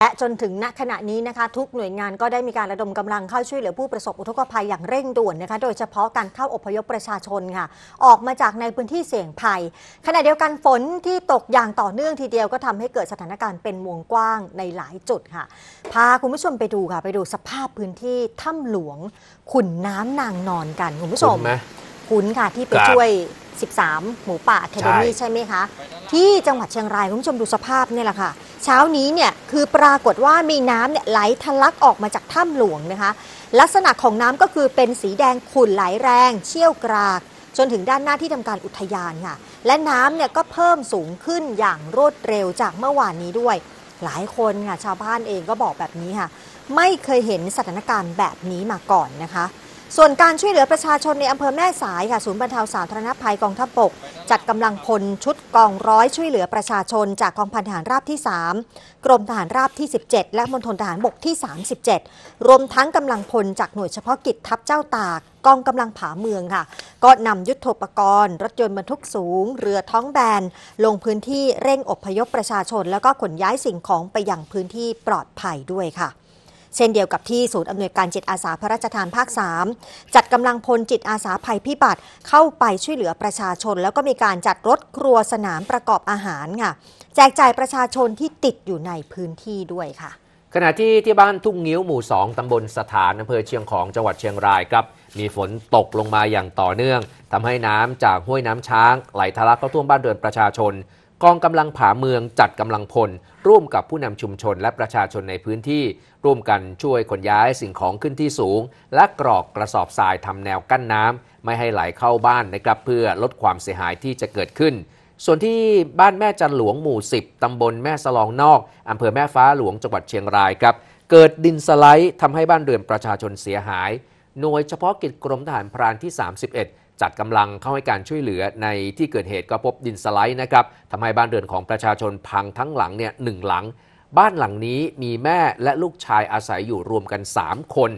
และ จนถึงณขณะนี้นะคะทุกหน่วยงานก็ได้มีการระดมกำลังเข้าช่วยเหลือผู้ประสบอุทกภัยอย่างเร่งด่วนนะคะโดยเฉพาะการเข้าอพยพประชาชนค่ะออกมาจากในพื้นที่เสี่ยงภัย ขณะเดียวกันฝนที่ตกอย่างต่อเนื่องทีเดียวก็ทำให้เกิดสถานการณ์เป็นวงกว้างในหลายจุดค่ะ พาคุณผู้ชมไปดูค่ะไปดูสภาพพื้นที่ถ้าหลวงขุนน้ำนางนอนกันคุณผู้ชมคุณค่ะที่ไปช่วย 13หมูป่าแคดมี่ใช่ไหมคะ ที่จังหวัดเชียงรายคุณผู้ชมดูสภาพนี่แหละค่ะเช้านี้เนี่ยคือปรากฏว่ามีน้ำเนี่ยไหลทะลักออกมาจากถ้ำหลวงนะคะลักษณะของน้ำก็คือเป็นสีแดงขุ่นไหลแรง เชี่ยวกราก จนถึงด้านหน้าที่ทำการอุทยานค่ะและน้ำเนี่ยก็เพิ่มสูงขึ้นอย่างรวดเร็วจากเมื่อวานนี้ด้วย หลายคนค่ะชาวบ้านเองก็บอกแบบนี้ค่ะ ไม่เคยเห็นสถานการณ์แบบนี้มาก่อนนะคะ ส่วนการช่วยเหลือประชาชนในอำเภอแม่สายค่ะศูนย์บรรเทาสาธารณภัยกองทัพบกจัดกำลังพลชุดกองร้อยช่วยเหลือประชาชนจากกองพันทหารราบที่ 3 กรมทหารราบที่ 17 และมณฑลทหารบกที่ 37 รวมทั้งกำลังพลจากหน่วยเฉพาะกิจทัพเจ้าตาก กองกำลังผาเมืองค่ะ ก็นำยุทธปกรณ์รถยนต์บรรทุกสูงเรือท้องแบนลงพื้นที่เร่งอบพยพประชาชนแล้วก็ขนย้ายสิ่งของไปยังพื้นที่ปลอดภัยด้วยค่ะเช่นเดียวกับที่ศูนย์อำนวยการจิตอาสาพระราชทานภาค 3 จัดกำลังพลจิตอาสาภัยพิบัติ เข้าไปช่วยเหลือประชาชน แล้วก็มีการจัดรถครัวสนามประกอบอาหารค่ะแจกจ่ายประชาชนที่ติดอยู่ในพื้นที่ด้วยค่ะ ขณะที่ที่บ้านทุ่งงิ้วหมู่สองตำบลสถานอำเภอเชียงของจังหวัดเชียงรายครับ มีฝนตกลงมาอย่างต่อเนื่อง ทำให้น้ำจากห้วยน้ำช้าง ไหลทะลักเข้าท่วมบ้านเรือนประชาชนกองกำลังผาเมืองจัดกำลังพลร่วมกับผู้นำชุมชนและประชาชนในพื้นที่ร่วมกันช่วยขนย้ายสิ่งของขึ้นที่สูงและกรอกกระสอบทรายทำแนวกั้นน้ำไม่ให้ไหลเข้าบ้านนะครับเพื่อลดความเสียหายที่จะเกิดขึ้นส่วนที่บ้านแม่จันหลวงหมู่ 10ตำบลแม่สลองนอกอำเภอแม่ฟ้าหลวงจังหวัดเชียงรายครับ เกิดดินสไลด์ทำให้บ้านเรือนประชาชนเสียหายหน่วยเฉพาะกิจกรมทหารพรานที่ 31จัดกำลังเข้าให้การช่วยเหลือในที่เกิดเหตุก็พบดินสไลด์นะครับทำให้บ้านเรือนของประชาชนพังทั้งหลังเนี่ยหนึ่งหลัง บ้านหลังนี้มีแม่และลูกชายอาศัยอยู่รวมกัน 3 คน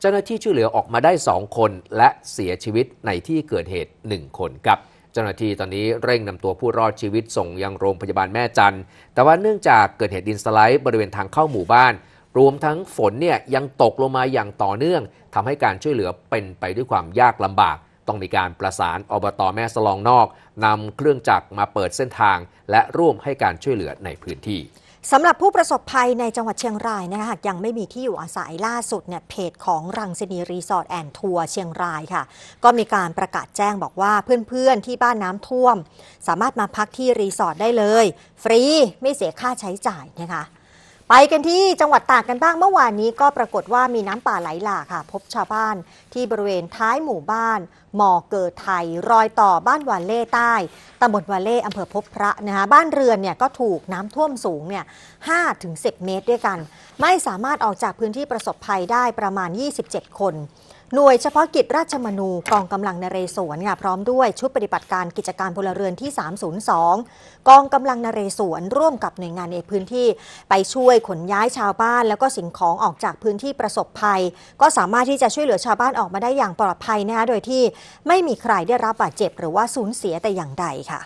เจ้าหน้าที่ช่วยเหลือออกมาได้ 2 คน และเสียชีวิตในที่เกิดเหตุ 1 คนครับ เจ้าหน้าที่ตอนนี้เร่งนำตัวผู้รอดชีวิตส่งยังโรงพยาบาลแม่จัน แต่ว่าเนื่องจากเกิดเหตุดินสไลด์บริเวณทางเข้าหมู่บ้าน รวมทั้งฝนเนี่ยยังตกลงมาอย่างต่อเนื่อง ทำให้การช่วยเหลือเป็นไปด้วยความยากลำบากต้องมีการประสานอบตอแม่สลองนอกนำเครื่องจักรมาเปิดเส้นทางและร่วมให้การช่วยเหลือในพื้นที่สำหรับผู้ประสบภัยในจังหวัดเชียงรายนะคะหากยังไม่มีที่อยู่อาศัยล่าสุดเนี่ยเพจของรังสินีรีสอร์ทแอนทัวร์เชียงรายค่ะ ก็มีการประกาศแจ้งบอกว่าเพื่อนๆ ที่บ้านน้ำท่วม สามารถมาพักที่รีสอร์ทได้เลย ฟรีไม่เสียค่าใช้จ่ายนะคะไปกันที่จังหวัดตากกันบ้างเมื่อวานนี้ก็ปรากฏว่ามีน้ำป่าไหลหลากค่ะ พบชาวบ้านที่บริเวณท้ายหมู่บ้านมอเกิดไทย รอยต่อบ้านวานเล่ใต้ตำบลวานเล่อำเภอพบพระนะคะบ้านเรือนเนี่ยก็ถูกน้ำท่วมสูงเนี่ยห้าถึงสิเมตรด้วยกัน ไม่สามารถออกจากพื้นที่ประสบภัยได้ประมาณ 27 คนหน่วยเฉพาะกิจราชมนูกองกำลังนเรศวรค่ะพร้อมด้วยชุดปฏิบัติการกิจการพลเรือนที่ 302 กองกำลังนเรศวรร่วมกับหน่วยงานในพื้นที่ไปช่วยขนย้ายชาวบ้าน แล้วก็สิ่งของออกจากพื้นที่ประสบภัย ก็สามารถที่จะช่วยเหลือชาวบ้านออกมาได้อย่างปลอดภัยนะคะโดยที่ไม่มีใครได้รับบาดเจ็บหรือว่าสูญเสียแต่อย่างใดค่ะ